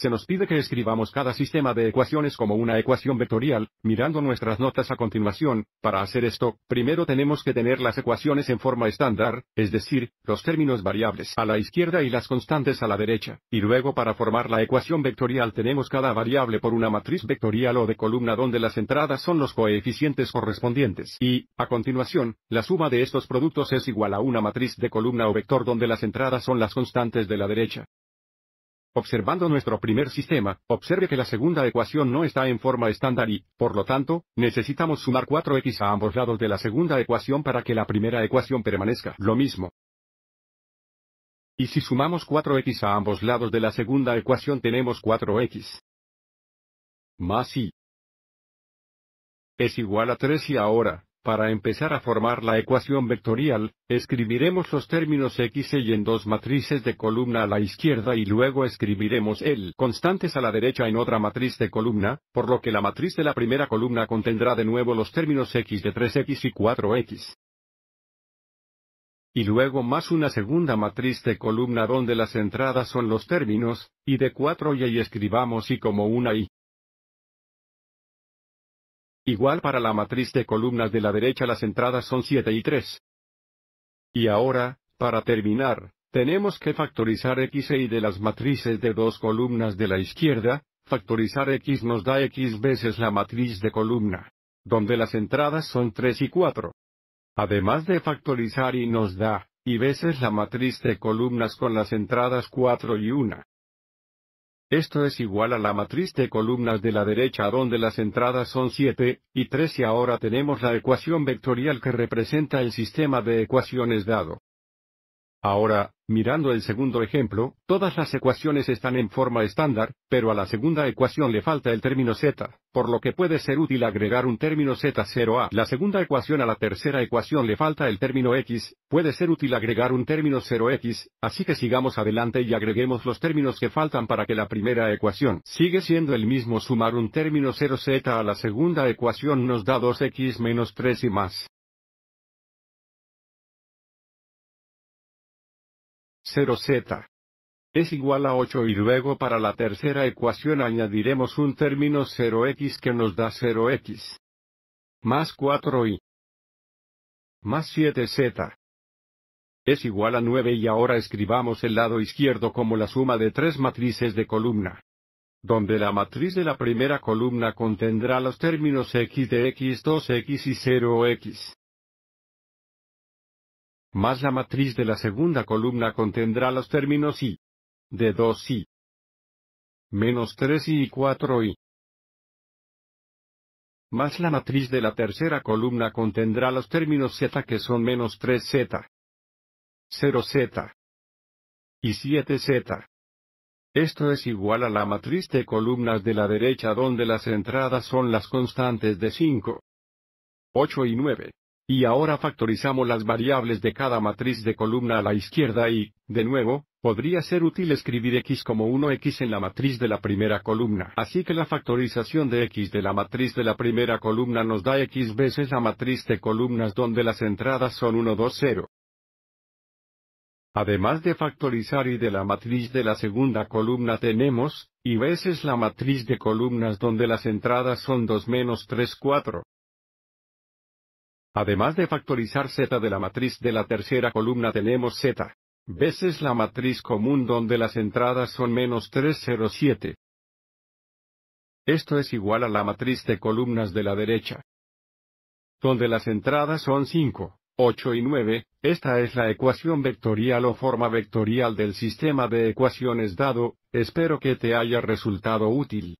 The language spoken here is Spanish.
se nos pide que escribamos cada sistema de ecuaciones como una ecuación vectorial, mirando nuestras notas a continuación, para hacer esto, primero tenemos que tener las ecuaciones en forma estándar, es decir, los términos variables a la izquierda y las constantes a la derecha, y luego para formar la ecuación vectorial tenemos cada variable por una matriz vectorial o de columna donde las entradas son los coeficientes correspondientes, y, a continuación, la suma de estos productos es igual a una matriz de columna o vector donde las entradas son las constantes de la derecha. Observando nuestro primer sistema, observe que la segunda ecuación no está en forma estándar y, por lo tanto, necesitamos sumar 4x a ambos lados de la segunda ecuación para que la primera ecuación permanezca lo mismo. Y si sumamos 4x a ambos lados de la segunda ecuación tenemos 4x más y es igual a 3 y ahora, para empezar a formar la ecuación vectorial, escribiremos los términos x y en dos matrices de columna a la izquierda y luego escribiremos el constantes a la derecha en otra matriz de columna, por lo que la matriz de la primera columna contendrá de nuevo los términos x de 3x y 4x. Y luego más una segunda matriz de columna donde las entradas son los términos, y de 4 y y escribamos y como una y, Igual para la matriz de columnas de la derecha las entradas son 7 y 3. Y ahora, para terminar, tenemos que factorizar x y de las matrices de dos columnas de la izquierda, factorizar x nos da x veces la matriz de columna, donde las entradas son 3 y 4. Además de factorizar y nos da, y veces la matriz de columnas con las entradas 4 y 1. Esto es igual a la matriz de columnas de la derecha donde las entradas son 7 y 3 y ahora tenemos la ecuación vectorial que representa el sistema de ecuaciones dado. Ahora, mirando el segundo ejemplo, todas las ecuaciones están en forma estándar, pero a la segunda ecuación le falta el término z, por lo que puede ser útil agregar un término z0 a la segunda ecuación a la tercera ecuación le falta el término x, puede ser útil agregar un término 0x, así que sigamos adelante y agreguemos los términos que faltan para que la primera ecuación sigue siendo el mismo sumar un término 0z a la segunda ecuación nos da 2x menos 3 y más. 0z es igual a 8 y luego para la tercera ecuación añadiremos un término 0x que nos da 0x. Más 4y. Más 7z. Es igual a 9 y ahora escribamos el lado izquierdo como la suma de tres matrices de columna. Donde la matriz de la primera columna contendrá los términos x de x2x y 0x más la matriz de la segunda columna contendrá los términos i, de 2 i menos 3 y 4 i más la matriz de la tercera columna contendrá los términos z que son menos 3z, 0z y 7z. Esto es igual a la matriz de columnas de la derecha donde las entradas son las constantes de 5, 8 y 9. Y ahora factorizamos las variables de cada matriz de columna a la izquierda y, de nuevo, podría ser útil escribir x como 1x en la matriz de la primera columna. Así que la factorización de x de la matriz de la primera columna nos da x veces la matriz de columnas donde las entradas son 1, 2, 0. Además de factorizar y de la matriz de la segunda columna tenemos, y veces la matriz de columnas donde las entradas son 2 menos 3, 4. Además de factorizar Z de la matriz de la tercera columna tenemos Z veces la matriz común donde las entradas son menos 307. Esto es igual a la matriz de columnas de la derecha. Donde las entradas son 5, 8 y 9, esta es la ecuación vectorial o forma vectorial del sistema de ecuaciones dado, espero que te haya resultado útil.